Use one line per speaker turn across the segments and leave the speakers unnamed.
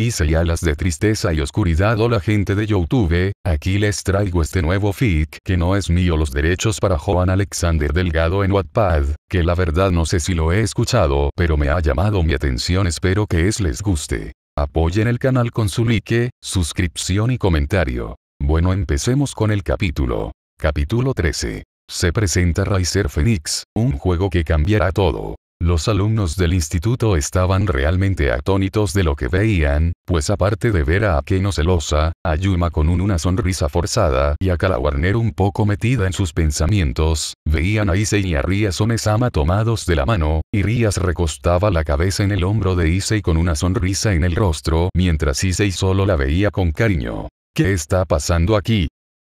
Y señalas alas de tristeza y oscuridad o la gente de Youtube, aquí les traigo este nuevo fic que no es mío los derechos para Joan Alexander Delgado en Wattpad, que la verdad no sé si lo he escuchado pero me ha llamado mi atención espero que es les guste. Apoyen el canal con su like, suscripción y comentario. Bueno empecemos con el capítulo. Capítulo 13. Se presenta Riser Phoenix, un juego que cambiará todo. Los alumnos del instituto estaban realmente atónitos de lo que veían, pues aparte de ver a Akeno celosa, a Yuma con una sonrisa forzada y a Kala un poco metida en sus pensamientos, veían a Issei y a Rías tomados de la mano, y Rías recostaba la cabeza en el hombro de Issei con una sonrisa en el rostro mientras Issei solo la veía con cariño. ¿Qué está pasando aquí?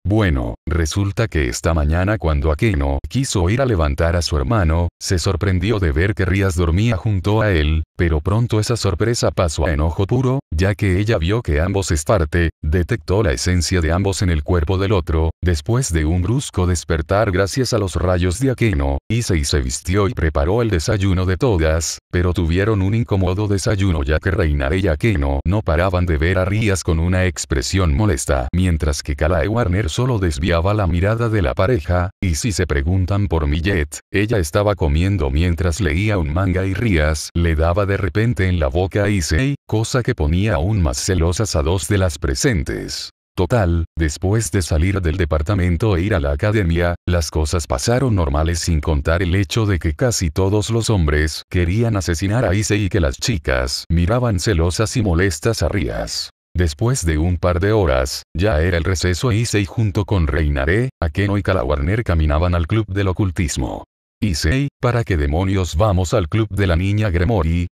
Bueno, resulta que esta mañana cuando Akeno quiso ir a levantar a su hermano, se sorprendió de ver que Rías dormía junto a él, pero pronto esa sorpresa pasó a enojo puro, ya que ella vio que ambos es parte, detectó la esencia de ambos en el cuerpo del otro, después de un brusco despertar gracias a los rayos de Akeno, Issei se vistió y preparó el desayuno de todas, pero tuvieron un incómodo desayuno ya que Reina y Akeno no paraban de ver a Rías con una expresión molesta, mientras que Kalae Warner solo desviaba la mirada de la pareja, y si se preguntan por Millet, ella estaba comiendo mientras leía un manga y Rías le daba de repente en la boca a Issei, cosa que ponía aún más celosas a dos de las presentes. Total, después de salir del departamento e ir a la academia, las cosas pasaron normales sin contar el hecho de que casi todos los hombres querían asesinar a Issei y que las chicas miraban celosas y molestas a Rías. Después de un par de horas, ya era el receso e Issei junto con Reinaré, Akeno y Calawarner caminaban al club del ocultismo. Issei, ¿para qué demonios vamos al club de la niña Gremori?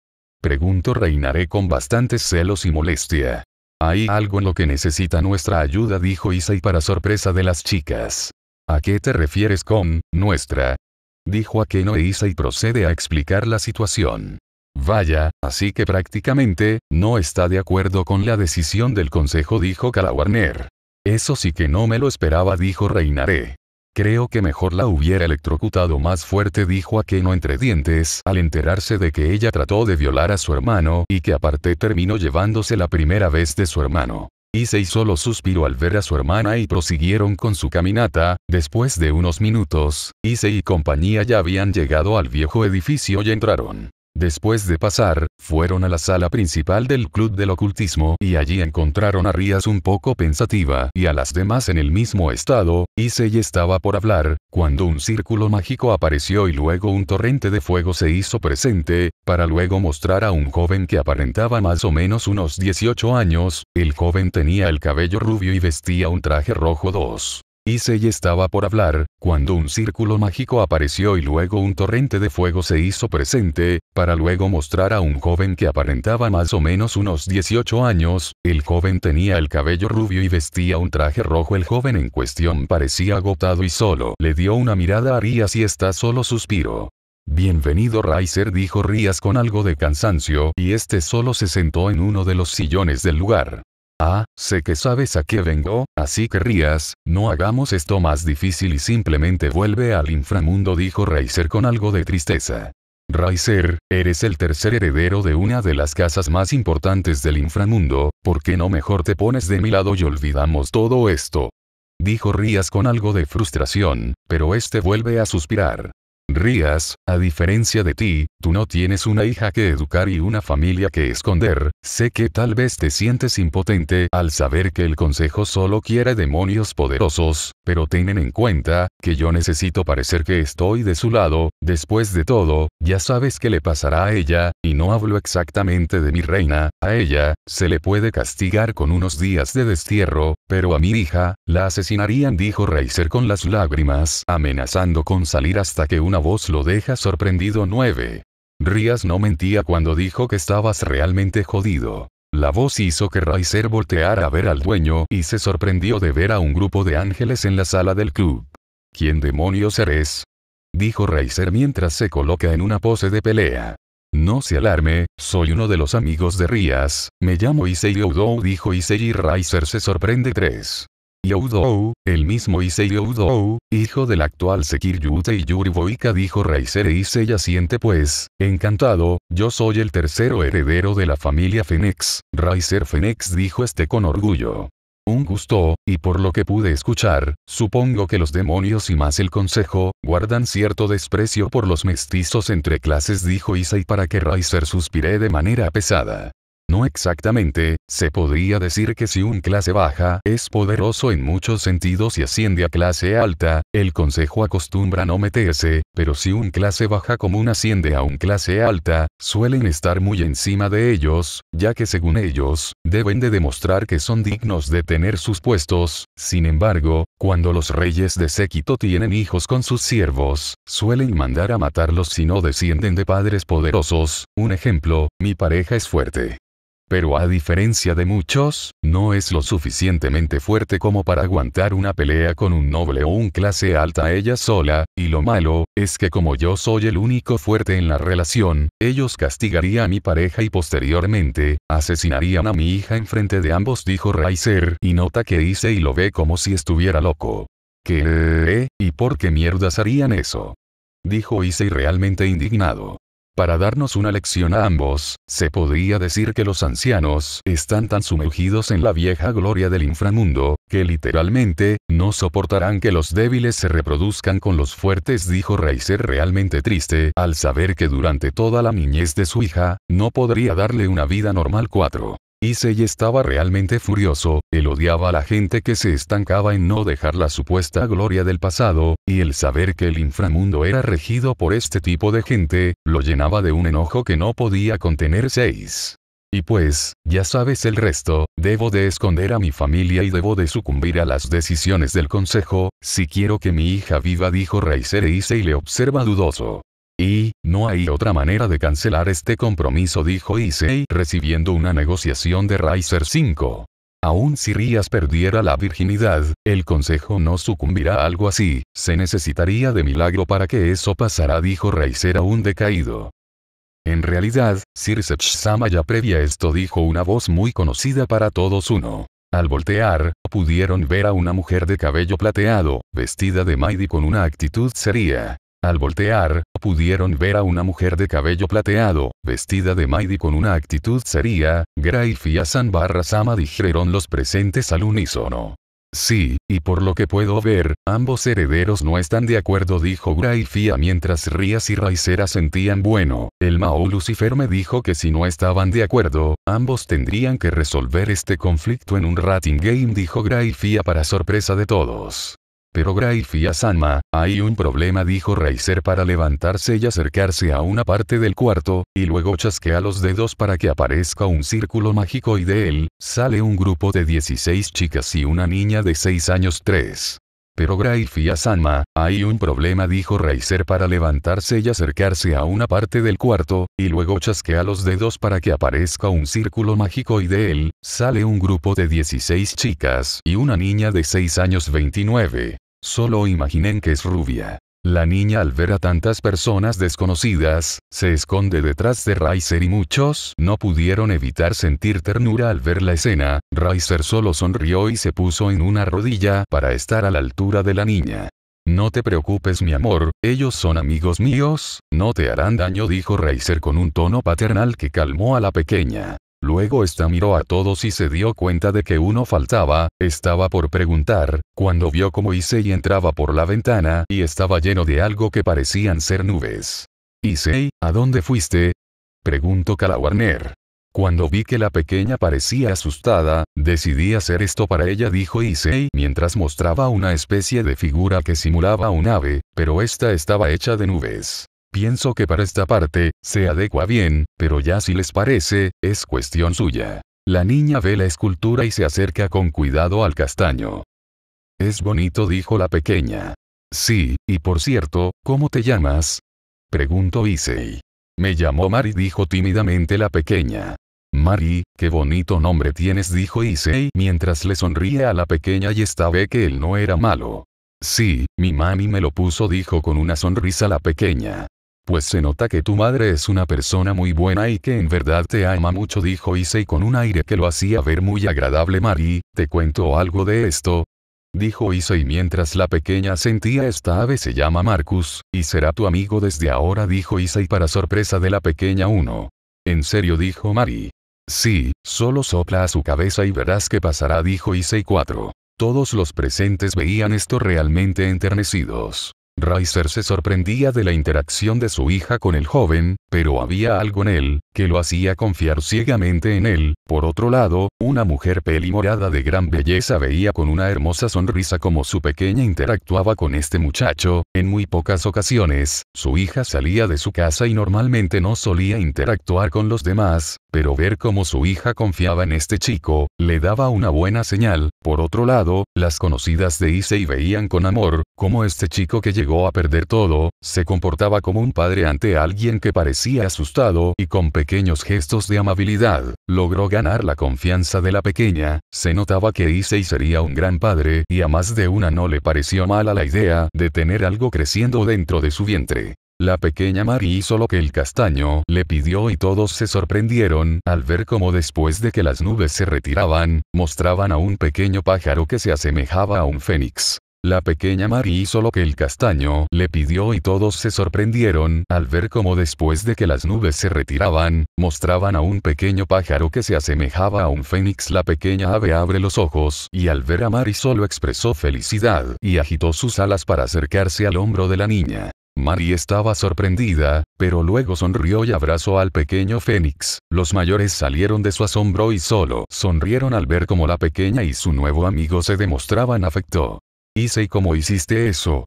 Preguntó Reinaré con bastantes celos y molestia. Hay algo en lo que necesita nuestra ayuda, dijo Isai para sorpresa de las chicas. ¿A qué te refieres con, nuestra? Dijo Akeno e Isai procede a explicar la situación. Vaya, así que prácticamente, no está de acuerdo con la decisión del consejo dijo Kalawarner. Eso sí que no me lo esperaba dijo Reinaré. Creo que mejor la hubiera electrocutado más fuerte dijo Akeno entre dientes al enterarse de que ella trató de violar a su hermano y que aparte terminó llevándose la primera vez de su hermano. Issei solo suspiró al ver a su hermana y prosiguieron con su caminata, después de unos minutos, Ise y compañía ya habían llegado al viejo edificio y entraron. Después de pasar, fueron a la sala principal del Club del Ocultismo y allí encontraron a Rías un poco pensativa y a las demás en el mismo estado, y y estaba por hablar, cuando un círculo mágico apareció y luego un torrente de fuego se hizo presente, para luego mostrar a un joven que aparentaba más o menos unos 18 años, el joven tenía el cabello rubio y vestía un traje rojo 2 y estaba por hablar, cuando un círculo mágico apareció y luego un torrente de fuego se hizo presente, para luego mostrar a un joven que aparentaba más o menos unos 18 años, el joven tenía el cabello rubio y vestía un traje rojo el joven en cuestión parecía agotado y solo le dio una mirada a Rías y está solo suspiro. Bienvenido Riser dijo Rías con algo de cansancio y este solo se sentó en uno de los sillones del lugar. Ah, sé que sabes a qué vengo, así que rías, no hagamos esto más difícil y simplemente vuelve al inframundo dijo Reiser con algo de tristeza. Reiser, eres el tercer heredero de una de las casas más importantes del inframundo, ¿por qué no mejor te pones de mi lado y olvidamos todo esto? Dijo Rías con algo de frustración, pero este vuelve a suspirar. Rías, a diferencia de ti, tú no tienes una hija que educar y una familia que esconder, sé que tal vez te sientes impotente al saber que el consejo solo quiere demonios poderosos, pero tienen en cuenta, que yo necesito parecer que estoy de su lado, después de todo, ya sabes que le pasará a ella, y no hablo exactamente de mi reina, a ella, se le puede castigar con unos días de destierro, pero a mi hija, la asesinarían dijo Reiser con las lágrimas, amenazando con salir hasta que una voz lo deja sorprendido 9. Rías no mentía cuando dijo que estabas realmente jodido. La voz hizo que Riser volteara a ver al dueño y se sorprendió de ver a un grupo de ángeles en la sala del club. ¿Quién demonios eres? dijo Riser mientras se coloca en una pose de pelea. No se alarme, soy uno de los amigos de Rías, me llamo Issei dijo Issei y Riser se sorprende 3. Youdou, el mismo Issei Youdou, hijo del actual Sekir Yute y Yuri Boika dijo y Issei siente pues, encantado, yo soy el tercero heredero de la familia Fenix, Raiser Fenix dijo este con orgullo. Un gusto, y por lo que pude escuchar, supongo que los demonios y más el consejo, guardan cierto desprecio por los mestizos entre clases dijo Issei para que Raiser suspiré de manera pesada. No exactamente, se podría decir que si un clase baja es poderoso en muchos sentidos y asciende a clase alta, el consejo acostumbra no meterse, pero si un clase baja común asciende a un clase alta, suelen estar muy encima de ellos, ya que según ellos, deben de demostrar que son dignos de tener sus puestos, sin embargo, cuando los reyes de séquito tienen hijos con sus siervos, suelen mandar a matarlos si no descienden de padres poderosos, un ejemplo, mi pareja es fuerte pero a diferencia de muchos, no es lo suficientemente fuerte como para aguantar una pelea con un noble o un clase alta ella sola, y lo malo, es que como yo soy el único fuerte en la relación, ellos castigarían a mi pareja y posteriormente, asesinarían a mi hija en frente de ambos dijo Raiser y nota que Isei y lo ve como si estuviera loco. ¿Qué? ¿Y por qué mierdas harían eso? Dijo Issei realmente indignado para darnos una lección a ambos, se podría decir que los ancianos están tan sumergidos en la vieja gloria del inframundo, que literalmente, no soportarán que los débiles se reproduzcan con los fuertes, dijo Reiser realmente triste, al saber que durante toda la niñez de su hija, no podría darle una vida normal 4. Issei estaba realmente furioso, él odiaba a la gente que se estancaba en no dejar la supuesta gloria del pasado, y el saber que el inframundo era regido por este tipo de gente, lo llenaba de un enojo que no podía contener seis. Y pues, ya sabes el resto, debo de esconder a mi familia y debo de sucumbir a las decisiones del consejo, si quiero que mi hija viva dijo Reiser y le observa dudoso. Y, no hay otra manera de cancelar este compromiso dijo Issei recibiendo una negociación de Riser 5. Aún si Rías perdiera la virginidad, el consejo no sucumbirá a algo así, se necesitaría de milagro para que eso pasara dijo Raiser aún decaído. En realidad, Sir sama ya previa esto dijo una voz muy conocida para todos uno. Al voltear, pudieron ver a una mujer de cabello plateado, vestida de maidi con una actitud seria. Al voltear, pudieron ver a una mujer de cabello plateado, vestida de maidi con una actitud seria, Graif y barra Sama dijeron los presentes al unísono. Sí, y por lo que puedo ver, ambos herederos no están de acuerdo dijo Graifia mientras Rías y Raisera sentían bueno, el Mao Lucifer me dijo que si no estaban de acuerdo, ambos tendrían que resolver este conflicto en un rating game dijo Graifia para sorpresa de todos. Pero Sanma, hay un problema dijo Reiser para levantarse y acercarse a una parte del cuarto, y luego chasquea los dedos para que aparezca un círculo mágico y de él, sale un grupo de 16 chicas y una niña de 6 años 3. Pero Sanma hay un problema dijo Reiser para levantarse y acercarse a una parte del cuarto, y luego chasquea los dedos para que aparezca un círculo mágico y de él, sale un grupo de 16 chicas y una niña de 6 años 29. Solo imaginen que es rubia. La niña al ver a tantas personas desconocidas, se esconde detrás de Riser y muchos no pudieron evitar sentir ternura al ver la escena, Riser solo sonrió y se puso en una rodilla para estar a la altura de la niña. No te preocupes mi amor, ellos son amigos míos, no te harán daño dijo Riser con un tono paternal que calmó a la pequeña. Luego esta miró a todos y se dio cuenta de que uno faltaba, estaba por preguntar, cuando vio cómo Issei entraba por la ventana y estaba lleno de algo que parecían ser nubes. Issei, ¿a dónde fuiste? Preguntó Calawarner. Cuando vi que la pequeña parecía asustada, decidí hacer esto para ella dijo Issei mientras mostraba una especie de figura que simulaba un ave, pero esta estaba hecha de nubes. Pienso que para esta parte, se adecua bien, pero ya si les parece, es cuestión suya. La niña ve la escultura y se acerca con cuidado al castaño. Es bonito, dijo la pequeña. Sí, y por cierto, ¿cómo te llamas? Preguntó Issei. Me llamó Mari, dijo tímidamente la pequeña. Mari, qué bonito nombre tienes, dijo Issei mientras le sonríe a la pequeña y esta ve que él no era malo. Sí, mi mami me lo puso, dijo con una sonrisa la pequeña. Pues se nota que tu madre es una persona muy buena y que en verdad te ama mucho, dijo Issei con un aire que lo hacía ver muy agradable. Mari, te cuento algo de esto, dijo Issei mientras la pequeña sentía esta ave se llama Marcus, y será tu amigo desde ahora dijo Issei para sorpresa de la pequeña uno. En serio dijo Mari. Sí, solo sopla a su cabeza y verás qué pasará dijo Issei 4. Todos los presentes veían esto realmente enternecidos. Reiser se sorprendía de la interacción de su hija con el joven, pero había algo en él, que lo hacía confiar ciegamente en él. Por otro lado, una mujer pelimorada de gran belleza veía con una hermosa sonrisa como su pequeña interactuaba con este muchacho. En muy pocas ocasiones, su hija salía de su casa y normalmente no solía interactuar con los demás, pero ver cómo su hija confiaba en este chico, le daba una buena señal. Por otro lado, las conocidas de Issei veían con amor, cómo este chico que llegó a perder todo, se comportaba como un padre ante alguien que parecía asustado y con pequeño pequeños gestos de amabilidad, logró ganar la confianza de la pequeña, se notaba que Issei sería un gran padre y a más de una no le pareció mala la idea de tener algo creciendo dentro de su vientre. La pequeña Mari hizo lo que el castaño le pidió y todos se sorprendieron al ver cómo después de que las nubes se retiraban, mostraban a un pequeño pájaro que se asemejaba a un fénix. La pequeña Mari hizo lo que el castaño le pidió y todos se sorprendieron al ver cómo después de que las nubes se retiraban, mostraban a un pequeño pájaro que se asemejaba a un fénix. La pequeña ave abre los ojos y al ver a Mari solo expresó felicidad y agitó sus alas para acercarse al hombro de la niña. Mari estaba sorprendida, pero luego sonrió y abrazó al pequeño Fénix. Los mayores salieron de su asombro y solo sonrieron al ver cómo la pequeña y su nuevo amigo se demostraban afecto. ¿Hice y cómo hiciste eso?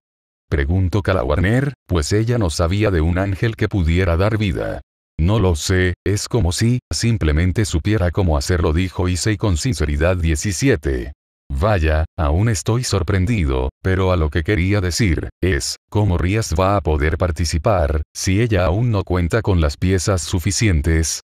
Preguntó Kala Warner, pues ella no sabía de un ángel que pudiera dar vida. No lo sé, es como si, simplemente supiera cómo hacerlo dijo Issei con sinceridad 17. Vaya, aún estoy sorprendido, pero a lo que quería decir, es, ¿cómo Rías va a poder participar, si ella aún no cuenta con las piezas suficientes?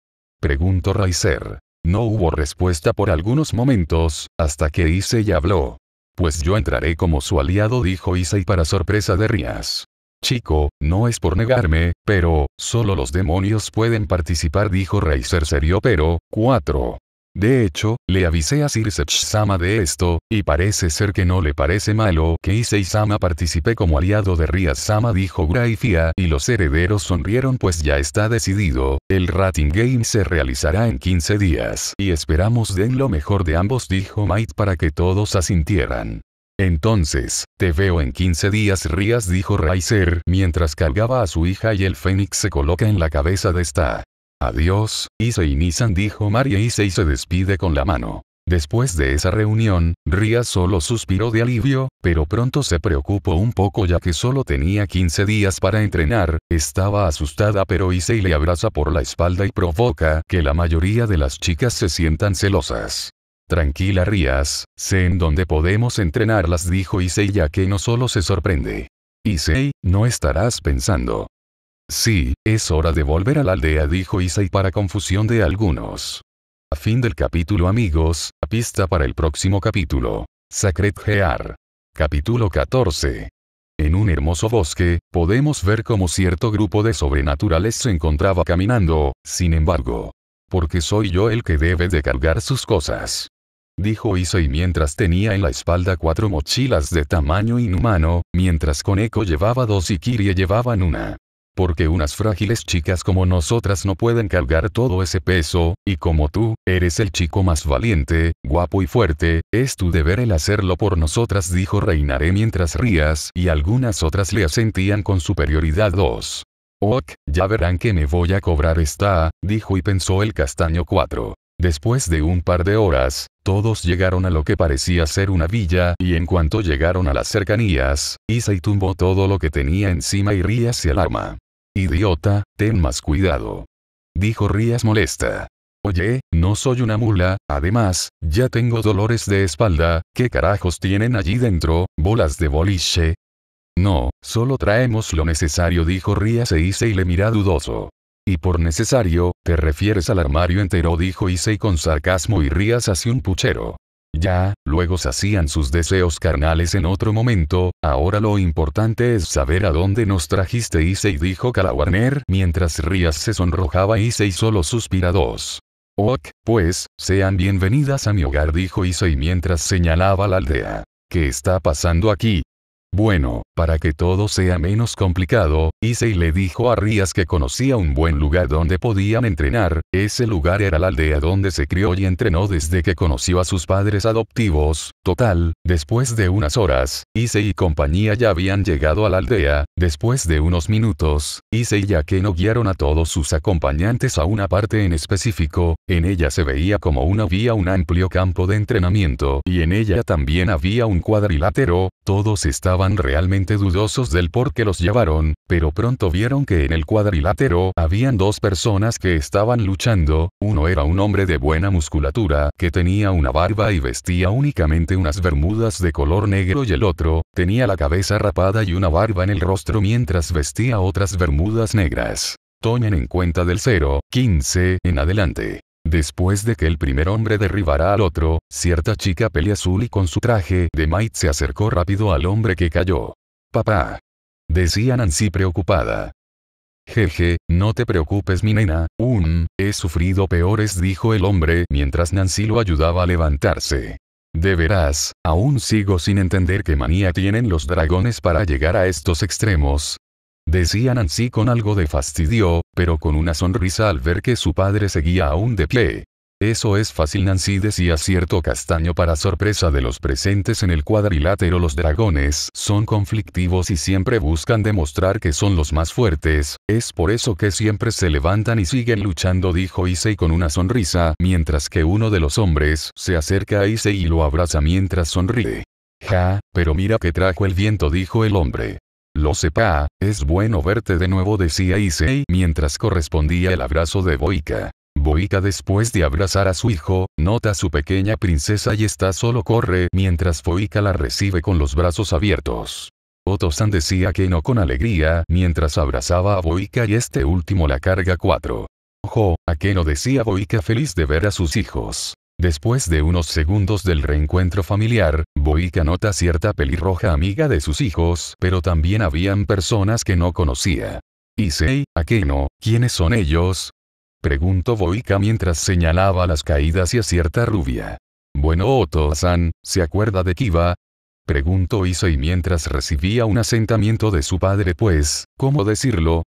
Preguntó Raiser. No hubo respuesta por algunos momentos, hasta que Issei habló. Pues yo entraré como su aliado dijo Issei para sorpresa de Rías. Chico, no es por negarme, pero, solo los demonios pueden participar dijo Reiser serio pero, 4. De hecho, le avisé a Sirsev-sama de esto, y parece ser que no le parece malo que Issei-sama participe como aliado de Rías sama dijo Graifia y los herederos sonrieron pues ya está decidido, el Rating Game se realizará en 15 días y esperamos den lo mejor de ambos dijo Might para que todos asintieran. Entonces, te veo en 15 días Rías dijo Raiser mientras cargaba a su hija y el fénix se coloca en la cabeza de esta. Adiós, Ise y Nissan dijo María Ise y se despide con la mano. Después de esa reunión, Rías solo suspiró de alivio, pero pronto se preocupó un poco ya que solo tenía 15 días para entrenar, estaba asustada pero Isei le abraza por la espalda y provoca que la mayoría de las chicas se sientan celosas. Tranquila Rías, sé en dónde podemos entrenarlas dijo Issei ya que no solo se sorprende. Issei, no estarás pensando Sí, es hora de volver a la aldea, dijo Isai para confusión de algunos. A fin del capítulo amigos, a pista para el próximo capítulo. Sacred Gear. Capítulo 14. En un hermoso bosque, podemos ver cómo cierto grupo de sobrenaturales se encontraba caminando, sin embargo. Porque soy yo el que debe de cargar sus cosas. Dijo Isai mientras tenía en la espalda cuatro mochilas de tamaño inhumano, mientras Koneko llevaba dos y Kirie llevaban una porque unas frágiles chicas como nosotras no pueden cargar todo ese peso, y como tú, eres el chico más valiente, guapo y fuerte, es tu deber el hacerlo por nosotras dijo Reinaré mientras rías y algunas otras le asentían con superioridad 2. Ok, ya verán que me voy a cobrar esta, dijo y pensó el castaño 4. Después de un par de horas, todos llegaron a lo que parecía ser una villa, y en cuanto llegaron a las cercanías, y tumbó todo lo que tenía encima y Rías se alarma. Idiota, ten más cuidado. Dijo Rías molesta. Oye, no soy una mula, además, ya tengo dolores de espalda, ¿qué carajos tienen allí dentro, bolas de boliche? No, solo traemos lo necesario, dijo Rías e Issei le mira dudoso. Y por necesario, te refieres al armario entero, dijo Issei con sarcasmo y Rías hacia un puchero. Ya, luego se hacían sus deseos carnales en otro momento, ahora lo importante es saber a dónde nos trajiste Issei dijo Calawarner mientras Rías se sonrojaba Issei solo suspira dos. Ok, pues, sean bienvenidas a mi hogar dijo Issei mientras señalaba la aldea. ¿Qué está pasando aquí? Bueno, para que todo sea menos complicado, Issei le dijo a Rías que conocía un buen lugar donde podían entrenar, ese lugar era la aldea donde se crió y entrenó desde que conoció a sus padres adoptivos, total, después de unas horas, Issei y compañía ya habían llegado a la aldea, después de unos minutos, ya que no guiaron a todos sus acompañantes a una parte en específico, en ella se veía como una vía un amplio campo de entrenamiento y en ella también había un cuadrilátero, todos estaban estaban realmente dudosos del por qué los llevaron, pero pronto vieron que en el cuadrilátero habían dos personas que estaban luchando, uno era un hombre de buena musculatura, que tenía una barba y vestía únicamente unas bermudas de color negro y el otro, tenía la cabeza rapada y una barba en el rostro mientras vestía otras bermudas negras. Tomen en cuenta del 0, 15 en adelante. Después de que el primer hombre derribara al otro, cierta chica peliazul y con su traje de Might se acercó rápido al hombre que cayó. Papá. Decía Nancy preocupada. Jeje, no te preocupes mi nena, un, he sufrido peores dijo el hombre mientras Nancy lo ayudaba a levantarse. De veras, aún sigo sin entender qué manía tienen los dragones para llegar a estos extremos, decía Nancy con algo de fastidio, pero con una sonrisa al ver que su padre seguía aún de pie. Eso es fácil Nancy decía cierto castaño para sorpresa de los presentes en el cuadrilátero los dragones son conflictivos y siempre buscan demostrar que son los más fuertes, es por eso que siempre se levantan y siguen luchando dijo Issei con una sonrisa mientras que uno de los hombres se acerca a Issei y lo abraza mientras sonríe. Ja, pero mira que trajo el viento dijo el hombre. Lo sepa, es bueno verte de nuevo decía Isei, mientras correspondía el abrazo de Boika. Boika después de abrazar a su hijo, nota a su pequeña princesa y está solo corre mientras Boika la recibe con los brazos abiertos. Otosan decía que no con alegría mientras abrazaba a Boika y este último la carga cuatro. Ojo, a que no decía Boika feliz de ver a sus hijos. Después de unos segundos del reencuentro familiar, Boica nota cierta pelirroja amiga de sus hijos, pero también habían personas que no conocía. qué Akeno, ¿quiénes son ellos? Preguntó Boica mientras señalaba las caídas y a cierta rubia. Bueno otto san ¿se acuerda de Kiba? Preguntó Isei mientras recibía un asentamiento de su padre pues, ¿cómo decirlo?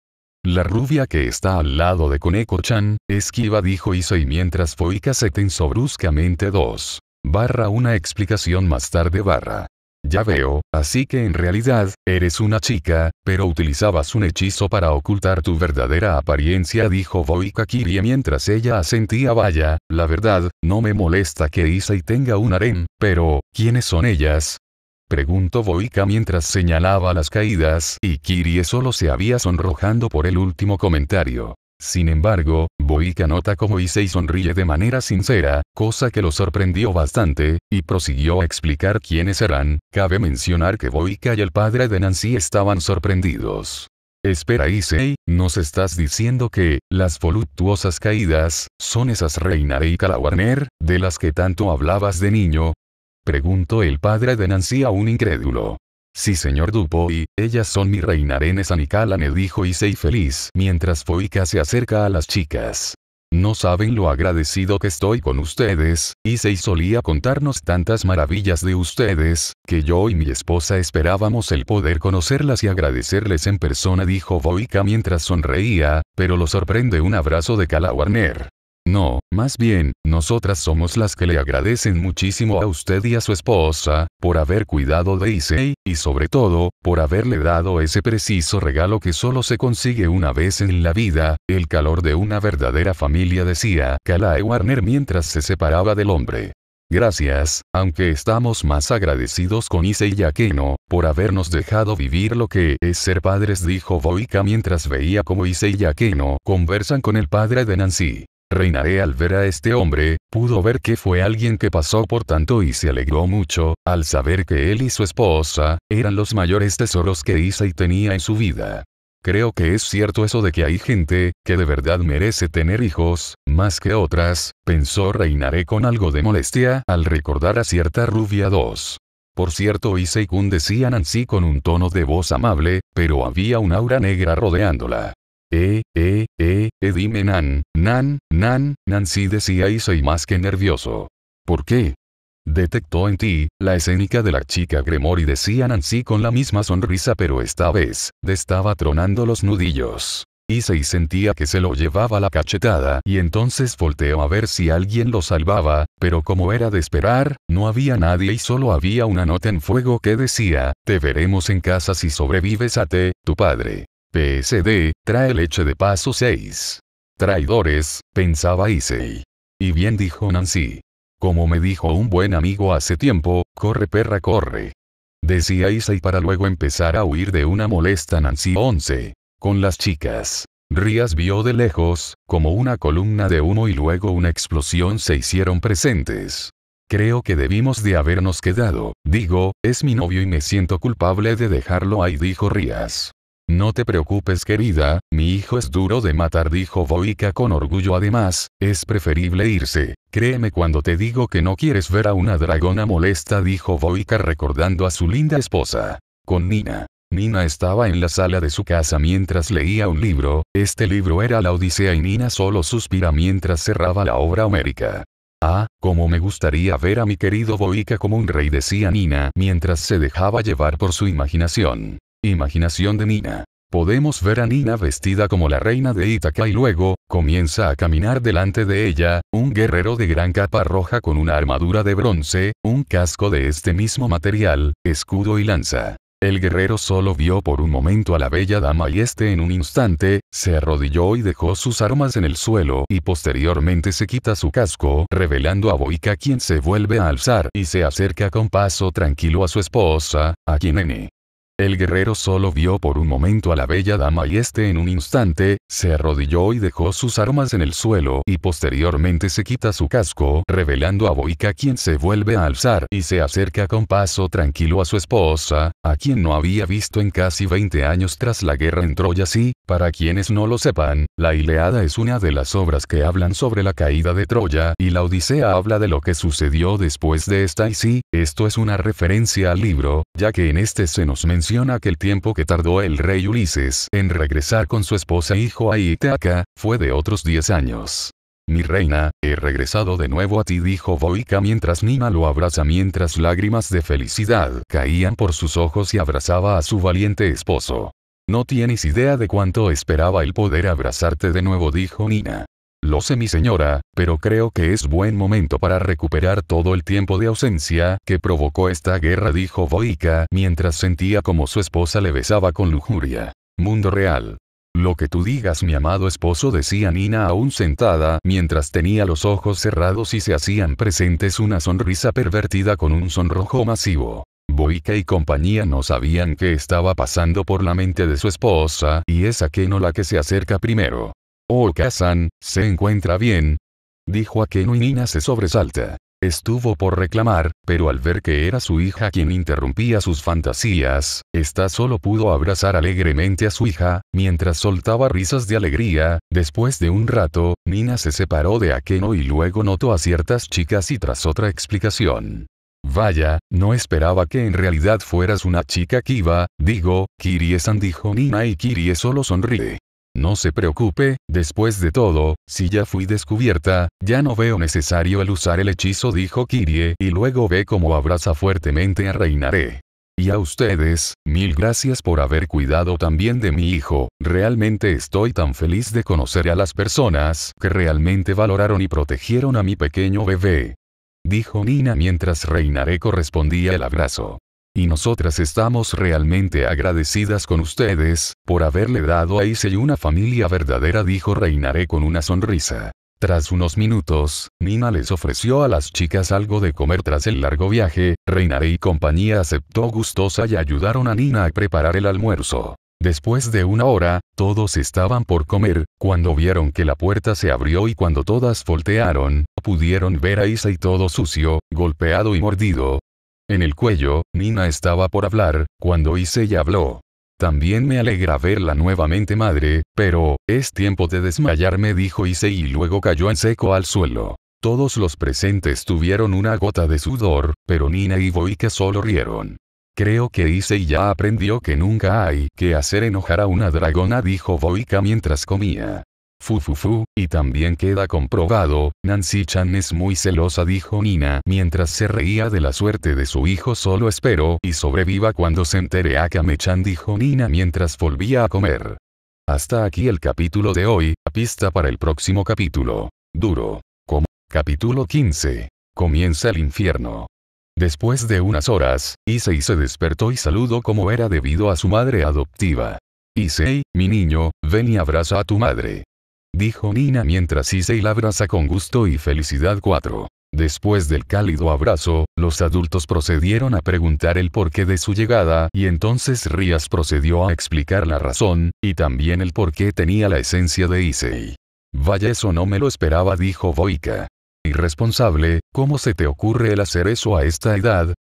La rubia que está al lado de Koneko-chan, esquiva dijo y mientras Foika se tensó bruscamente dos. Barra una explicación más tarde barra. Ya veo, así que en realidad, eres una chica, pero utilizabas un hechizo para ocultar tu verdadera apariencia dijo Voika Kirie mientras ella asentía vaya, la verdad, no me molesta que y tenga un harén, pero, ¿quiénes son ellas? Preguntó Boika mientras señalaba las caídas y Kirie solo se había sonrojando por el último comentario. Sin embargo, Boika nota cómo Isei sonríe de manera sincera, cosa que lo sorprendió bastante, y prosiguió a explicar quiénes eran. Cabe mencionar que Boika y el padre de Nancy estaban sorprendidos. Espera Isei, nos estás diciendo que, las voluptuosas caídas, son esas Reina de Warner, de las que tanto hablabas de niño, Preguntó el padre de Nancy a un incrédulo. Sí señor Dupoy, ellas son mi reina Nicala me dijo Issei feliz mientras Voika se acerca a las chicas. No saben lo agradecido que estoy con ustedes, Issei solía contarnos tantas maravillas de ustedes, que yo y mi esposa esperábamos el poder conocerlas y agradecerles en persona dijo Voika mientras sonreía, pero lo sorprende un abrazo de Cala Warner. No, más bien, nosotras somos las que le agradecen muchísimo a usted y a su esposa, por haber cuidado de Issei, y sobre todo, por haberle dado ese preciso regalo que solo se consigue una vez en la vida, el calor de una verdadera familia decía Kalae Warner mientras se separaba del hombre. Gracias, aunque estamos más agradecidos con Issei y Akeno, por habernos dejado vivir lo que es ser padres dijo Boika mientras veía como Issei y Akeno conversan con el padre de Nancy. Reinaré al ver a este hombre, pudo ver que fue alguien que pasó por tanto y se alegró mucho, al saber que él y su esposa, eran los mayores tesoros que Issei tenía en su vida. Creo que es cierto eso de que hay gente, que de verdad merece tener hijos, más que otras, pensó Reinaré con algo de molestia al recordar a cierta rubia 2. Por cierto Issei-kun decía Nancy con un tono de voz amable, pero había un aura negra rodeándola. Eh, eh, eh, eh, dime Nan, Nan, Nan, Nancy decía y soy más que nervioso. ¿Por qué? Detectó en ti, la escénica de la chica y decía Nancy con la misma sonrisa pero esta vez, estaba tronando los nudillos. Y sentía que se lo llevaba la cachetada y entonces volteó a ver si alguien lo salvaba, pero como era de esperar, no había nadie y solo había una nota en fuego que decía, te veremos en casa si sobrevives a te, tu padre. PSD, trae leche de paso 6. Traidores, pensaba Issei. Y bien dijo Nancy. Como me dijo un buen amigo hace tiempo, corre perra corre. Decía Issei para luego empezar a huir de una molesta Nancy 11. Con las chicas. Rías vio de lejos, como una columna de humo y luego una explosión se hicieron presentes. Creo que debimos de habernos quedado, digo, es mi novio y me siento culpable de dejarlo ahí dijo Rías. No te preocupes querida, mi hijo es duro de matar dijo Boica con orgullo además, es preferible irse. Créeme cuando te digo que no quieres ver a una dragona molesta dijo Boica recordando a su linda esposa. Con Nina. Nina estaba en la sala de su casa mientras leía un libro, este libro era La Odisea y Nina solo suspira mientras cerraba la obra homérica. Ah, como me gustaría ver a mi querido Boica como un rey decía Nina mientras se dejaba llevar por su imaginación. Imaginación de Nina. Podemos ver a Nina vestida como la reina de Ítaca y luego, comienza a caminar delante de ella, un guerrero de gran capa roja con una armadura de bronce, un casco de este mismo material, escudo y lanza. El guerrero solo vio por un momento a la bella dama y este en un instante, se arrodilló y dejó sus armas en el suelo y posteriormente se quita su casco, revelando a Boica quien se vuelve a alzar y se acerca con paso tranquilo a su esposa, a quien el guerrero solo vio por un momento a la bella dama y este en un instante, se arrodilló y dejó sus armas en el suelo y posteriormente se quita su casco, revelando a Boica quien se vuelve a alzar y se acerca con paso tranquilo a su esposa, a quien no había visto en casi 20 años tras la guerra en Troya. Sí, para quienes no lo sepan, la Ileada es una de las obras que hablan sobre la caída de Troya y la Odisea habla de lo que sucedió después de esta y sí, esto es una referencia al libro, ya que en este se nos menciona aquel tiempo que tardó el rey Ulises en regresar con su esposa hijo a Itaca, fue de otros 10 años. Mi reina, he regresado de nuevo a ti dijo Boica mientras Nina lo abraza mientras lágrimas de felicidad caían por sus ojos y abrazaba a su valiente esposo. No tienes idea de cuánto esperaba el poder abrazarte de nuevo dijo Nina. Lo sé mi señora, pero creo que es buen momento para recuperar todo el tiempo de ausencia que provocó esta guerra dijo Boica mientras sentía como su esposa le besaba con lujuria. Mundo real. Lo que tú digas mi amado esposo decía Nina aún sentada mientras tenía los ojos cerrados y se hacían presentes una sonrisa pervertida con un sonrojo masivo. Boica y compañía no sabían qué estaba pasando por la mente de su esposa y es no la que se acerca primero. Oh Kazan, ¿se encuentra bien? Dijo Akeno y Nina se sobresalta. Estuvo por reclamar, pero al ver que era su hija quien interrumpía sus fantasías, esta solo pudo abrazar alegremente a su hija, mientras soltaba risas de alegría. Después de un rato, Nina se separó de Akeno y luego notó a ciertas chicas y tras otra explicación. Vaya, no esperaba que en realidad fueras una chica kiva digo, Kirie-san dijo Nina y Kirie solo sonríe. No se preocupe, después de todo, si ya fui descubierta, ya no veo necesario el usar el hechizo dijo Kirie y luego ve cómo abraza fuertemente a Reinaré. Y a ustedes, mil gracias por haber cuidado también de mi hijo, realmente estoy tan feliz de conocer a las personas que realmente valoraron y protegieron a mi pequeño bebé. Dijo Nina mientras Reinaré correspondía el abrazo. Y nosotras estamos realmente agradecidas con ustedes, por haberle dado a y una familia verdadera, dijo Reinaré con una sonrisa. Tras unos minutos, Nina les ofreció a las chicas algo de comer tras el largo viaje, Reinaré y compañía aceptó gustosa y ayudaron a Nina a preparar el almuerzo. Después de una hora, todos estaban por comer, cuando vieron que la puerta se abrió y cuando todas voltearon, pudieron ver a y todo sucio, golpeado y mordido, en el cuello, Nina estaba por hablar, cuando Isella habló. También me alegra verla nuevamente madre, pero, es tiempo de desmayarme dijo Ise y luego cayó en seco al suelo. Todos los presentes tuvieron una gota de sudor, pero Nina y Boika solo rieron. Creo que Ise ya aprendió que nunca hay que hacer enojar a una dragona dijo Boika mientras comía. Fufufu, y también queda comprobado, Nancy Chan es muy celosa dijo Nina mientras se reía de la suerte de su hijo solo espero y sobreviva cuando se entere Akame-chan dijo Nina mientras volvía a comer. Hasta aquí el capítulo de hoy, pista para el próximo capítulo. Duro. Como. Capítulo 15. Comienza el infierno. Después de unas horas, Issei se despertó y saludó como era debido a su madre adoptiva. Issei, mi niño, ven y abraza a tu madre dijo Nina mientras Issei la abraza con gusto y felicidad 4. Después del cálido abrazo, los adultos procedieron a preguntar el porqué de su llegada y entonces Rías procedió a explicar la razón, y también el por qué tenía la esencia de Issei. Vaya eso no me lo esperaba dijo Boika. Irresponsable, ¿cómo se te ocurre el hacer eso a esta edad?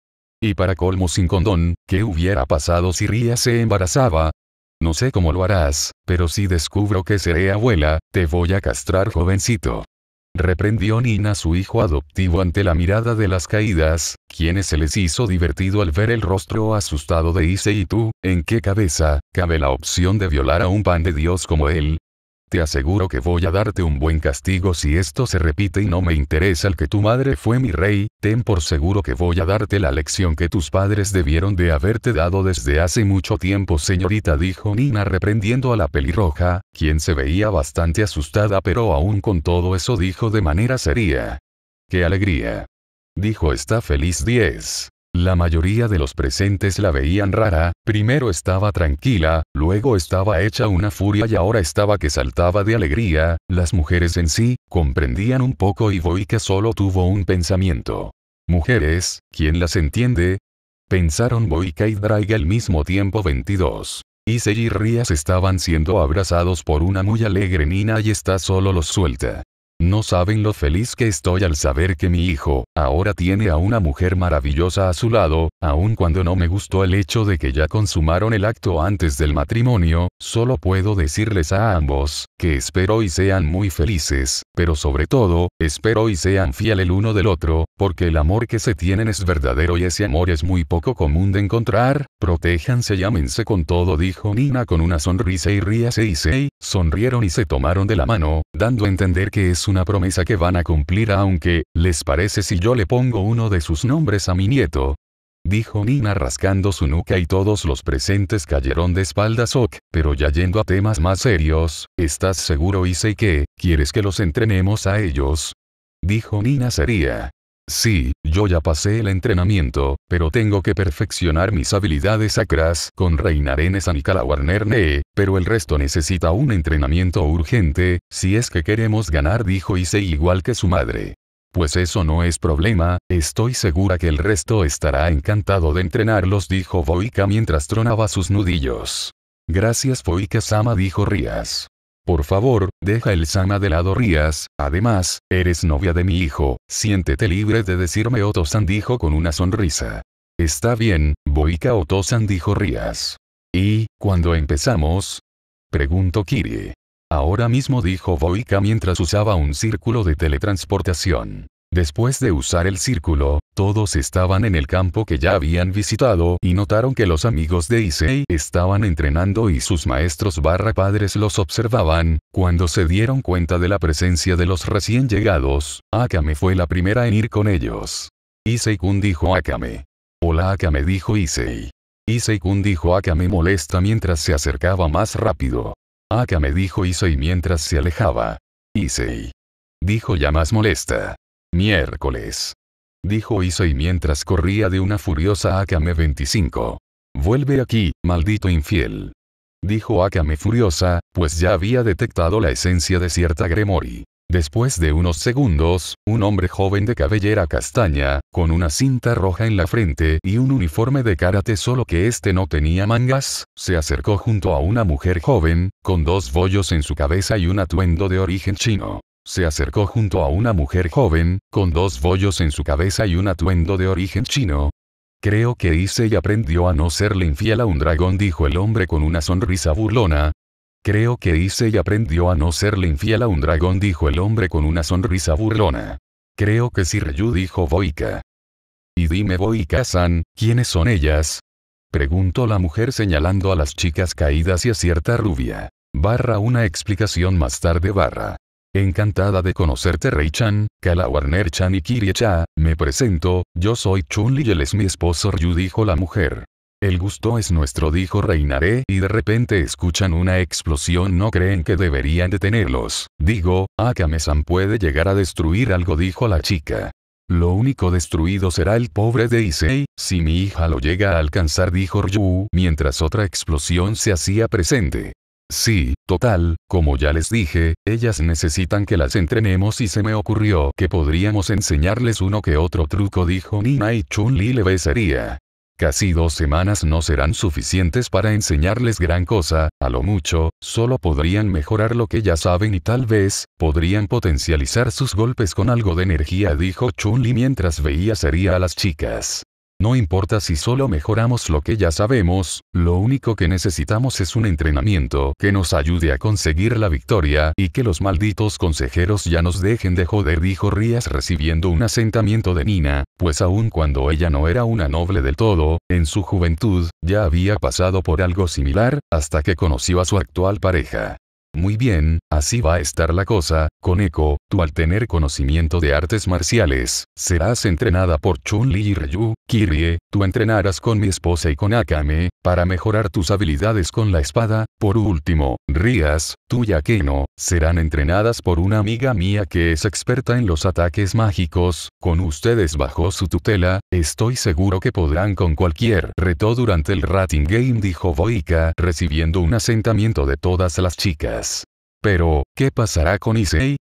Y para colmo sin condón, ¿qué hubiera pasado si Rías se embarazaba? No sé cómo lo harás, pero si descubro que seré abuela, te voy a castrar jovencito. Reprendió Nina su hijo adoptivo ante la mirada de las caídas, quienes se les hizo divertido al ver el rostro asustado de Ise y tú, ¿en qué cabeza, cabe la opción de violar a un pan de Dios como él? Te aseguro que voy a darte un buen castigo si esto se repite y no me interesa el que tu madre fue mi rey, ten por seguro que voy a darte la lección que tus padres debieron de haberte dado desde hace mucho tiempo señorita dijo Nina reprendiendo a la pelirroja, quien se veía bastante asustada pero aún con todo eso dijo de manera seria. ¡Qué alegría! Dijo está feliz 10. La mayoría de los presentes la veían rara, primero estaba tranquila, luego estaba hecha una furia y ahora estaba que saltaba de alegría, las mujeres en sí, comprendían un poco y Boika solo tuvo un pensamiento. Mujeres, ¿quién las entiende? Pensaron Boika y Draiga al mismo tiempo 22. y y Rías estaban siendo abrazados por una muy alegre Nina y está solo los suelta. No saben lo feliz que estoy al saber que mi hijo, ahora tiene a una mujer maravillosa a su lado, aun cuando no me gustó el hecho de que ya consumaron el acto antes del matrimonio, solo puedo decirles a ambos, que espero y sean muy felices, pero sobre todo, espero y sean fiel el uno del otro, porque el amor que se tienen es verdadero y ese amor es muy poco común de encontrar, protéjanse y con todo dijo Nina con una sonrisa y ríase y se, sonrieron y se tomaron de la mano, dando a entender que es una promesa que van a cumplir aunque, ¿les parece si yo le pongo uno de sus nombres a mi nieto? Dijo Nina rascando su nuca y todos los presentes cayeron de espaldas ok, pero ya yendo a temas más serios, ¿estás seguro y sé que, quieres que los entrenemos a ellos? Dijo Nina sería Sí, yo ya pasé el entrenamiento, pero tengo que perfeccionar mis habilidades sacras con reinarenes a Anikala Warner pero el resto necesita un entrenamiento urgente, si es que queremos ganar dijo Issei igual que su madre. Pues eso no es problema, estoy segura que el resto estará encantado de entrenarlos dijo Boika mientras tronaba sus nudillos. Gracias Boika-sama dijo Rías. Por favor, deja el sama de lado Rías, además, eres novia de mi hijo, siéntete libre de decirme Otosan dijo con una sonrisa. Está bien, Boika Otosan dijo Rías. ¿Y, cuando empezamos? Preguntó Kiri. Ahora mismo dijo Boika mientras usaba un círculo de teletransportación. Después de usar el círculo, todos estaban en el campo que ya habían visitado y notaron que los amigos de Issei estaban entrenando y sus maestros barra padres los observaban. Cuando se dieron cuenta de la presencia de los recién llegados, Akame fue la primera en ir con ellos. Issei-kun dijo Akame. Hola Akame dijo Issei. Issei-kun dijo Akame molesta mientras se acercaba más rápido. Akame dijo Issei mientras se alejaba. Issei. Dijo ya más molesta. Miércoles. Dijo Issei mientras corría de una furiosa Akame 25. Vuelve aquí, maldito infiel. Dijo Akame furiosa, pues ya había detectado la esencia de cierta Gremori. Después de unos segundos, un hombre joven de cabellera castaña, con una cinta roja en la frente y un uniforme de karate solo que este no tenía mangas, se acercó junto a una mujer joven, con dos bollos en su cabeza y un atuendo de origen chino. Se acercó junto a una mujer joven, con dos bollos en su cabeza y un atuendo de origen chino. Creo que hice y aprendió a no serle infiel a un dragón, dijo el hombre con una sonrisa burlona. Creo que hice y aprendió a no serle infiel a un dragón, dijo el hombre con una sonrisa burlona. Creo que sí, Ryu dijo Boika. Y dime Boika-san, ¿quiénes son ellas? Preguntó la mujer señalando a las chicas caídas y a cierta rubia. Barra una explicación más tarde barra. Encantada de conocerte Rei-chan, Kala Warner-chan y Kirie-cha, me presento, yo soy Chun-Li y él es mi esposo Ryu dijo la mujer. El gusto es nuestro dijo Reinaré y de repente escuchan una explosión no creen que deberían detenerlos. Digo, Akame-san ah, puede llegar a destruir algo dijo la chica. Lo único destruido será el pobre de si mi hija lo llega a alcanzar dijo Ryu mientras otra explosión se hacía presente. Sí, total, como ya les dije, ellas necesitan que las entrenemos y se me ocurrió que podríamos enseñarles uno que otro truco dijo Nina y Chun-Li le besaría. Casi dos semanas no serán suficientes para enseñarles gran cosa, a lo mucho, solo podrían mejorar lo que ya saben y tal vez, podrían potencializar sus golpes con algo de energía dijo Chun-Li mientras veía sería a las chicas. No importa si solo mejoramos lo que ya sabemos, lo único que necesitamos es un entrenamiento que nos ayude a conseguir la victoria y que los malditos consejeros ya nos dejen de joder, dijo Rías recibiendo un asentamiento de Nina, pues aun cuando ella no era una noble del todo, en su juventud, ya había pasado por algo similar, hasta que conoció a su actual pareja. Muy bien, así va a estar la cosa, con Koneko, tú al tener conocimiento de artes marciales, serás entrenada por Chun-Li y Ryu, Kirie, tú entrenarás con mi esposa y con Akame, para mejorar tus habilidades con la espada, por último, Rías, tú y Akeno, serán entrenadas por una amiga mía que es experta en los ataques mágicos, con ustedes bajo su tutela, estoy seguro que podrán con cualquier reto durante el Rating Game dijo Boika recibiendo un asentamiento de todas las chicas. Pero, ¿qué pasará con Issei?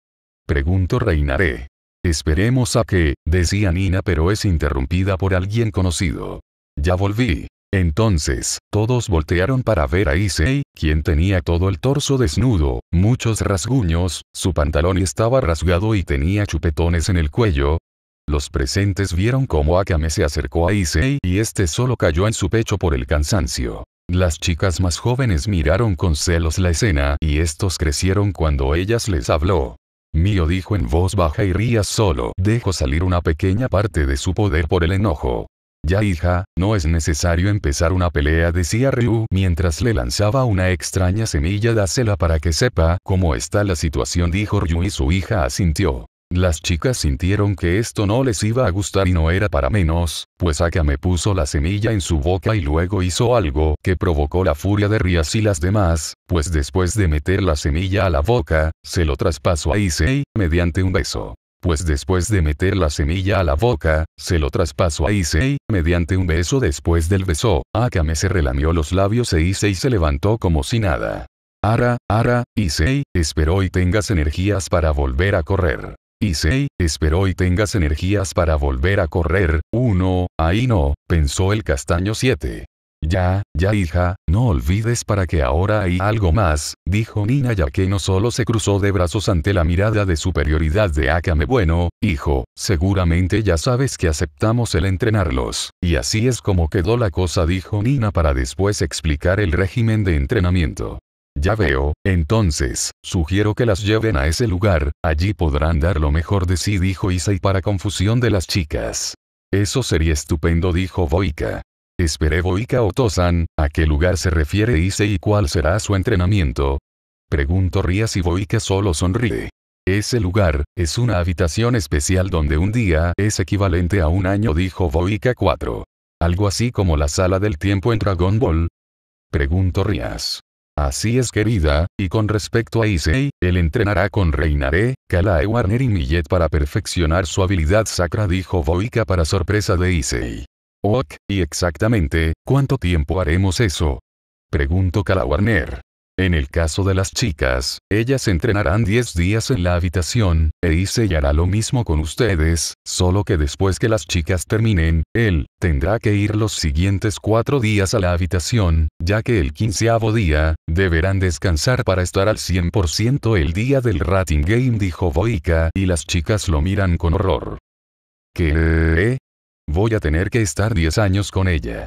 Pregunto Reinaré. Esperemos a que, decía Nina pero es interrumpida por alguien conocido. Ya volví. Entonces, todos voltearon para ver a Issei, quien tenía todo el torso desnudo, muchos rasguños, su pantalón estaba rasgado y tenía chupetones en el cuello. Los presentes vieron cómo Akame se acercó a Issei y este solo cayó en su pecho por el cansancio. Las chicas más jóvenes miraron con celos la escena y estos crecieron cuando ellas les habló. Mio dijo en voz baja y ría solo dejó salir una pequeña parte de su poder por el enojo. Ya hija, no es necesario empezar una pelea decía Ryu mientras le lanzaba una extraña semilla dásela para que sepa cómo está la situación dijo Ryu y su hija asintió. Las chicas sintieron que esto no les iba a gustar y no era para menos, pues Akame puso la semilla en su boca y luego hizo algo que provocó la furia de Rias y las demás, pues después de meter la semilla a la boca, se lo traspasó a Issei, mediante un beso. Pues después de meter la semilla a la boca, se lo traspasó a Issei, mediante un beso después del beso, Akame se relamió los labios e Issei se levantó como si nada. Ara, Ara, Issei, espero y tengas energías para volver a correr. Y sé, espero y tengas energías para volver a correr. uno, Ahí no, pensó el castaño 7. Ya, ya hija, no olvides para que ahora hay algo más, dijo Nina ya que no solo se cruzó de brazos ante la mirada de superioridad de Akame. Bueno, hijo, seguramente ya sabes que aceptamos el entrenarlos. Y así es como quedó la cosa dijo Nina para después explicar el régimen de entrenamiento. Ya veo, entonces, sugiero que las lleven a ese lugar, allí podrán dar lo mejor de sí dijo Isai para confusión de las chicas. Eso sería estupendo dijo Boika. Esperé Boika Tozan, ¿a qué lugar se refiere Isai y cuál será su entrenamiento? Preguntó Rías y Boika solo sonríe. Ese lugar, es una habitación especial donde un día es equivalente a un año dijo Boika 4. Algo así como la sala del tiempo en Dragon Ball. Preguntó Rías. Así es querida, y con respecto a Issei, él entrenará con Reinaré, Kalae Warner y Millet para perfeccionar su habilidad sacra dijo Boika para sorpresa de Issei. Ok, y exactamente, ¿cuánto tiempo haremos eso? Preguntó Kala Warner. En el caso de las chicas, ellas entrenarán 10 días en la habitación, e y hará lo mismo con ustedes, solo que después que las chicas terminen, él, tendrá que ir los siguientes 4 días a la habitación, ya que el quinceavo día, deberán descansar para estar al 100% el día del rating game dijo Boika, y las chicas lo miran con horror. ¿Qué? Voy a tener que estar 10 años con ella.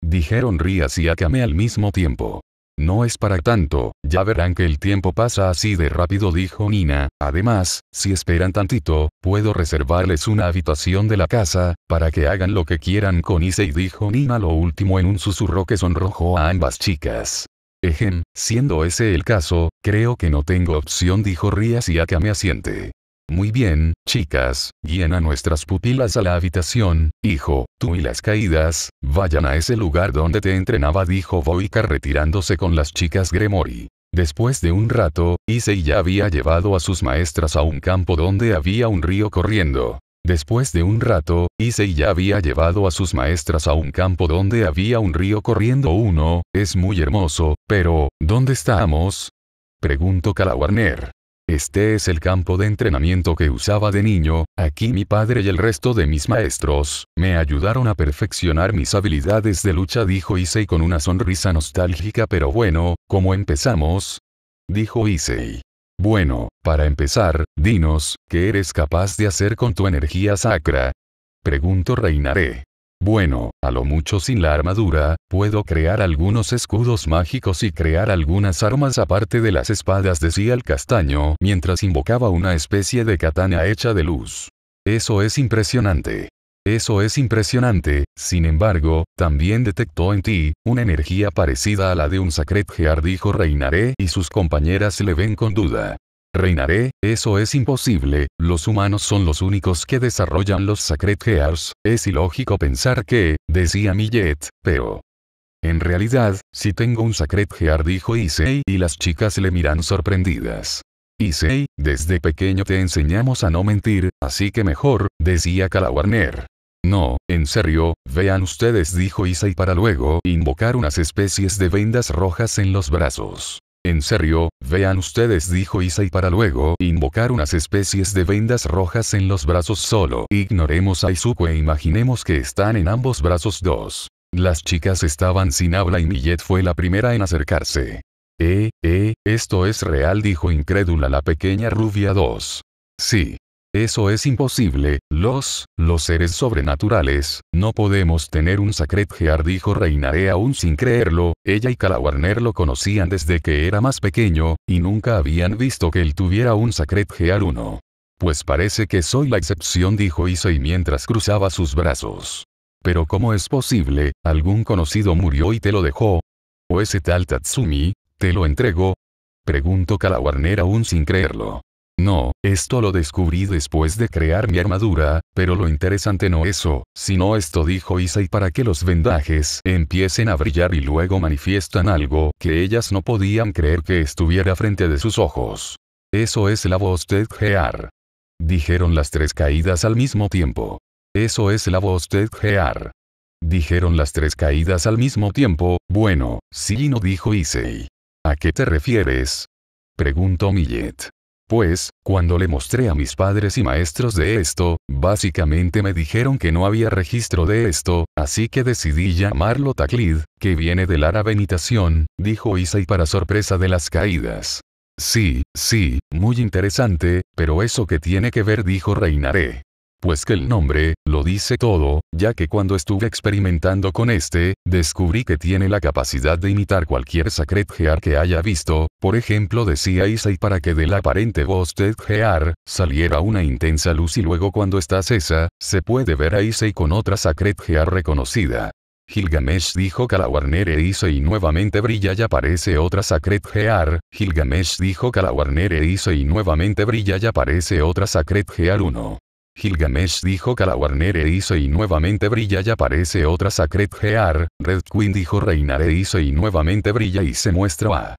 Dijeron Rías y Akame al mismo tiempo. No es para tanto, ya verán que el tiempo pasa así de rápido dijo Nina, además, si esperan tantito, puedo reservarles una habitación de la casa, para que hagan lo que quieran con y dijo Nina lo último en un susurro que sonrojó a ambas chicas. Ejen, siendo ese el caso, creo que no tengo opción dijo Ria si me asiente. Muy bien, chicas, a nuestras pupilas a la habitación, hijo, tú y las caídas, vayan a ese lugar donde te entrenaba dijo Boika, retirándose con las chicas Gremory. Después de un rato, Issei ya había llevado a sus maestras a un campo donde había un río corriendo. Después de un rato, Issei ya había llevado a sus maestras a un campo donde había un río corriendo uno, es muy hermoso, pero, ¿dónde estamos? Preguntó Kalawarner. Este es el campo de entrenamiento que usaba de niño, aquí mi padre y el resto de mis maestros, me ayudaron a perfeccionar mis habilidades de lucha dijo Issei con una sonrisa nostálgica pero bueno, ¿cómo empezamos? Dijo Issei. Bueno, para empezar, dinos, ¿qué eres capaz de hacer con tu energía sacra? Pregunto Reinaré. Bueno, a lo mucho sin la armadura, puedo crear algunos escudos mágicos y crear algunas armas aparte de las espadas decía el castaño mientras invocaba una especie de katana hecha de luz. Eso es impresionante. Eso es impresionante, sin embargo, también detectó en ti, una energía parecida a la de un Sacred Gear dijo Reinaré y sus compañeras le ven con duda. Reinaré, eso es imposible, los humanos son los únicos que desarrollan los Sacred Gears, es ilógico pensar que, decía Millet, pero... En realidad, si tengo un Sacred Gear dijo Issei y las chicas le miran sorprendidas. Issei, desde pequeño te enseñamos a no mentir, así que mejor, decía Calawarner. No, en serio, vean ustedes dijo Issei para luego invocar unas especies de vendas rojas en los brazos. En serio, vean ustedes dijo y para luego invocar unas especies de vendas rojas en los brazos solo. Ignoremos a Izuku e imaginemos que están en ambos brazos dos. Las chicas estaban sin habla y Millet fue la primera en acercarse. Eh, eh, esto es real dijo incrédula la pequeña rubia dos. Sí. Eso es imposible, los, los seres sobrenaturales, no podemos tener un Sacred Gear dijo Reinaré aún sin creerlo, ella y Kalawarner lo conocían desde que era más pequeño, y nunca habían visto que él tuviera un Sacred Gear 1. Pues parece que soy la excepción dijo Issei mientras cruzaba sus brazos. Pero ¿cómo es posible? ¿Algún conocido murió y te lo dejó? ¿O ese tal Tatsumi, te lo entregó? Preguntó Kalawarner aún sin creerlo. No, esto lo descubrí después de crear mi armadura, pero lo interesante no eso, sino esto dijo Isai para que los vendajes empiecen a brillar y luego manifiestan algo que ellas no podían creer que estuviera frente de sus ojos. Eso es la voz de Gear. Dijeron las tres caídas al mismo tiempo. Eso es la voz de Gear. Dijeron las tres caídas al mismo tiempo, bueno, sí no dijo Isei. ¿A qué te refieres? Preguntó Millet. Pues, cuando le mostré a mis padres y maestros de esto, básicamente me dijeron que no había registro de esto, así que decidí llamarlo Taklid, que viene del árabe nitación, dijo Isai para sorpresa de las caídas. Sí, sí, muy interesante, pero eso que tiene que ver dijo Reinaré pues que el nombre, lo dice todo, ya que cuando estuve experimentando con este, descubrí que tiene la capacidad de imitar cualquier Sacred Gear que haya visto, por ejemplo decía Issei para que del aparente voz Gear, saliera una intensa luz y luego cuando está cesa, se puede ver a Issei con otra Sacred Gear reconocida. Gilgamesh dijo Warner hizo e y nuevamente brilla y aparece otra Sacred Gear. Gilgamesh dijo Warner hizo e y nuevamente brilla y aparece otra Sacred Gear 1. Gilgamesh dijo e hizo y nuevamente brilla y aparece otra Sacred Gear, Red Queen dijo Reinaré hizo y nuevamente brilla y se muestra a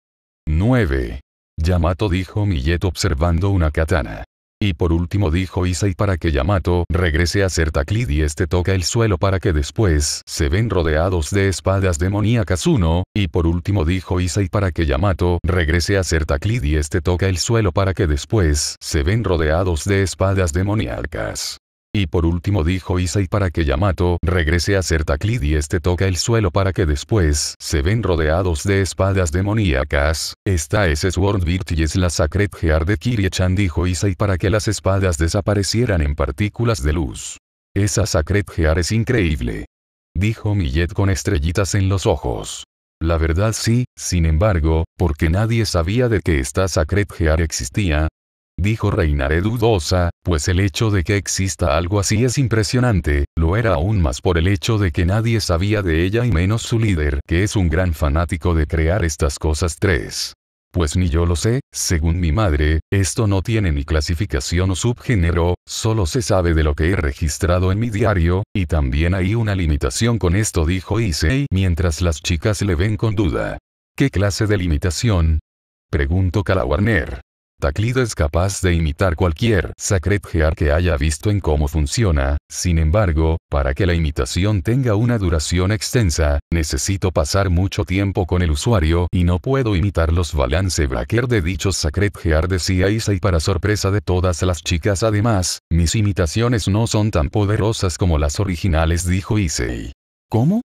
9. Yamato dijo Millet observando una katana. Y por último dijo Isai para que Yamato regrese a Sertaclid y este toca el suelo para que después se ven rodeados de espadas demoníacas uno, y por último dijo Isai para que Yamato regrese a Sertaclid y este toca el suelo para que después se ven rodeados de espadas demoníacas. Y por último dijo Isai para que Yamato regrese a certaclid y este toca el suelo para que después se ven rodeados de espadas demoníacas. Esta es Sword y es la Sacred Gear de Kirie-chan dijo Isai para que las espadas desaparecieran en partículas de luz. Esa Sacred Gear es increíble. Dijo Millet con estrellitas en los ojos. La verdad sí, sin embargo, porque nadie sabía de que esta Sacred Gear existía, dijo Reinaré dudosa, pues el hecho de que exista algo así es impresionante, lo era aún más por el hecho de que nadie sabía de ella y menos su líder, que es un gran fanático de crear estas cosas tres. Pues ni yo lo sé, según mi madre, esto no tiene ni clasificación o subgénero, solo se sabe de lo que he registrado en mi diario, y también hay una limitación con esto dijo Issei mientras las chicas le ven con duda. ¿Qué clase de limitación? Preguntó Calawarner. Taclid es capaz de imitar cualquier Sacred Gear que haya visto en cómo funciona, sin embargo, para que la imitación tenga una duración extensa, necesito pasar mucho tiempo con el usuario y no puedo imitar los balance breaker de dichos Sacred Gear decía Issei para sorpresa de todas las chicas además, mis imitaciones no son tan poderosas como las originales dijo Issei. ¿Cómo?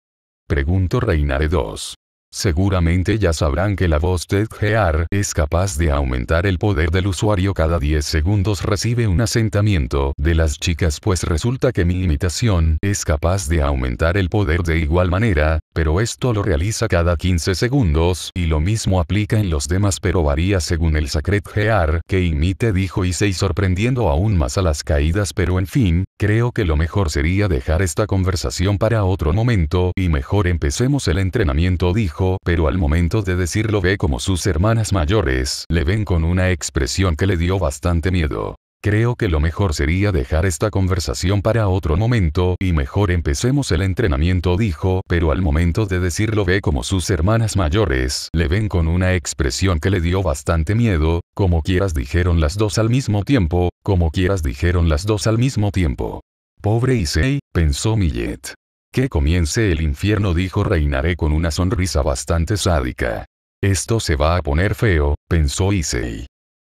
Preguntó de 2. Seguramente ya sabrán que la voz de Gear es capaz de aumentar el poder del usuario cada 10 segundos recibe un asentamiento de las chicas pues resulta que mi imitación es capaz de aumentar el poder de igual manera, pero esto lo realiza cada 15 segundos y lo mismo aplica en los demás pero varía según el Sacred Gear que imite dijo y sorprendiendo aún más a las caídas pero en fin, creo que lo mejor sería dejar esta conversación para otro momento y mejor empecemos el entrenamiento dijo pero al momento de decirlo ve como sus hermanas mayores le ven con una expresión que le dio bastante miedo. Creo que lo mejor sería dejar esta conversación para otro momento y mejor empecemos el entrenamiento, dijo, pero al momento de decirlo ve como sus hermanas mayores le ven con una expresión que le dio bastante miedo, como quieras dijeron las dos al mismo tiempo, como quieras dijeron las dos al mismo tiempo. Pobre Issei, pensó Millet que comience el infierno dijo Reinaré con una sonrisa bastante sádica. Esto se va a poner feo, pensó Issei.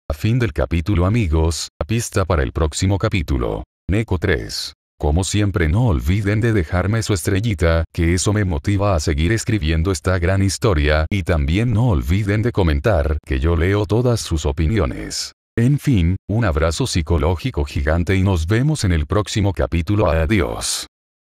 A fin del capítulo amigos, a pista para el próximo capítulo. Neko 3. Como siempre no olviden de dejarme su estrellita, que eso me motiva a seguir escribiendo esta gran historia, y también no olviden de comentar, que yo leo todas sus opiniones. En fin, un abrazo psicológico gigante y nos vemos en el próximo capítulo. Adiós.